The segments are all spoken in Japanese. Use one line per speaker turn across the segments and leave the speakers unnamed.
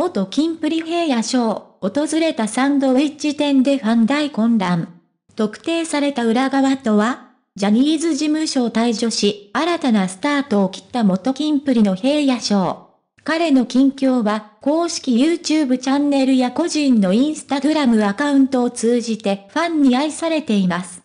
元金プリ平野賞、訪れたサンドウィッチ店でファン大混乱。特定された裏側とはジャニーズ事務所を退所し、新たなスタートを切った元金プリの平野賞。彼の近況は、公式 YouTube チャンネルや個人のインスタグラムアカウントを通じてファンに愛されています。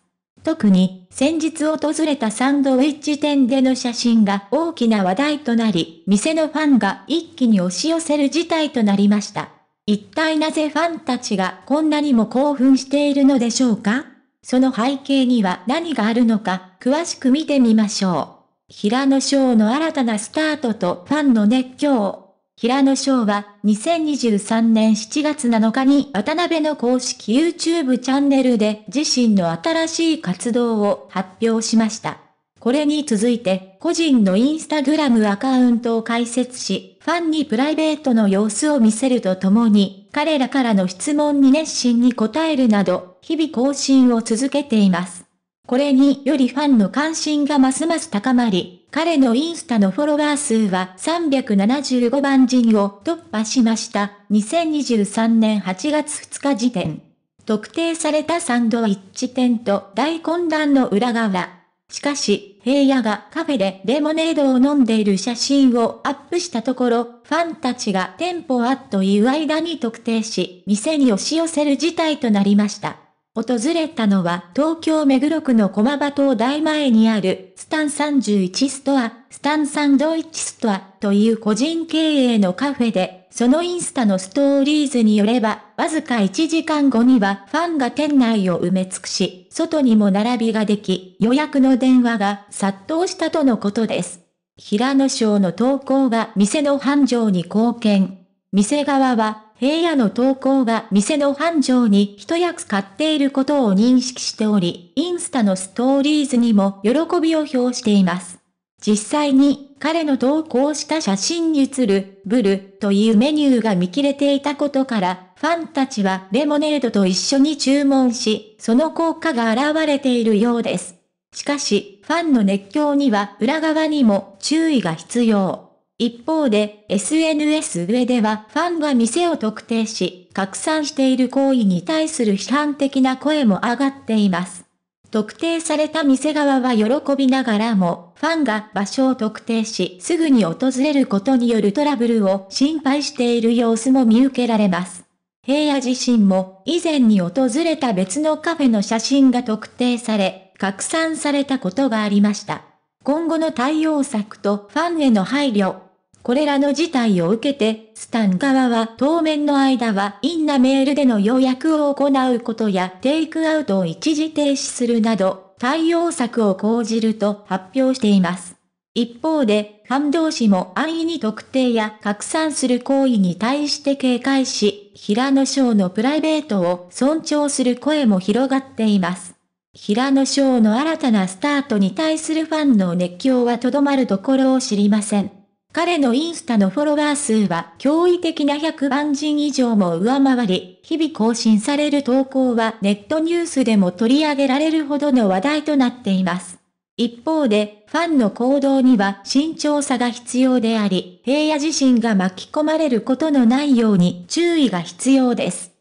特に、先日訪れたサンドウィッチ店での写真が大きな話題となり、店のファンが一気に押し寄せる事態となりました。一体なぜファンたちがこんなにも興奮しているのでしょうかその背景には何があるのか、詳しく見てみましょう。平野翔の新たなスタートとファンの熱狂。平野翔は2023年7月7日に渡辺の公式 YouTube チャンネルで自身の新しい活動を発表しました。これに続いて個人のインスタグラムアカウントを開設し、ファンにプライベートの様子を見せるとともに、彼らからの質問に熱心に答えるなど、日々更新を続けています。これによりファンの関心がますます高まり、彼のインスタのフォロワー数は375万人を突破しました。2023年8月2日時点。特定されたサンドイッチ店と大混乱の裏側。しかし、平野がカフェでレモネードを飲んでいる写真をアップしたところ、ファンたちが店舗あっという間に特定し、店に押し寄せる事態となりました。訪れたのは東京目黒区の駒場島台前にあるスタン31ストア、スタンサンドイッチストアという個人経営のカフェで、そのインスタのストーリーズによれば、わずか1時間後にはファンが店内を埋め尽くし、外にも並びができ、予約の電話が殺到したとのことです。平野省の投稿が店の繁盛に貢献。店側は平野の投稿が店の繁盛に一役買っていることを認識しており、インスタのストーリーズにも喜びを表しています。実際に彼の投稿した写真に写るブルというメニューが見切れていたことから、ファンたちはレモネードと一緒に注文し、その効果が現れているようです。しかし、ファンの熱狂には裏側にも注意が必要。一方で、SNS 上ではファンが店を特定し、拡散している行為に対する批判的な声も上がっています。特定された店側は喜びながらも、ファンが場所を特定し、すぐに訪れることによるトラブルを心配している様子も見受けられます。平野自身も、以前に訪れた別のカフェの写真が特定され、拡散されたことがありました。今後の対応策とファンへの配慮。これらの事態を受けて、スタン側は当面の間はインナメールでの予約を行うことやテイクアウトを一時停止するなど、対応策を講じると発表しています。一方で、感動士も安易に特定や拡散する行為に対して警戒し、平野翔のプライベートを尊重する声も広がっています。平野翔の新たなスタートに対するファンの熱狂はとどまるところを知りません。彼のインスタのフォロワー数は驚異的な100万人以上も上回り、日々更新される投稿はネットニュースでも取り上げられるほどの話題となっています。一方で、ファンの行動には慎重さが必要であり、平野自身が巻き込まれることのないように注意が必要です。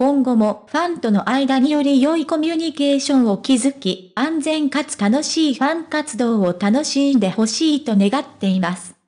今後もファンとの間により良いコミュニケーションを築き、安全かつ楽しいファン活動を楽しんでほしいと願っています。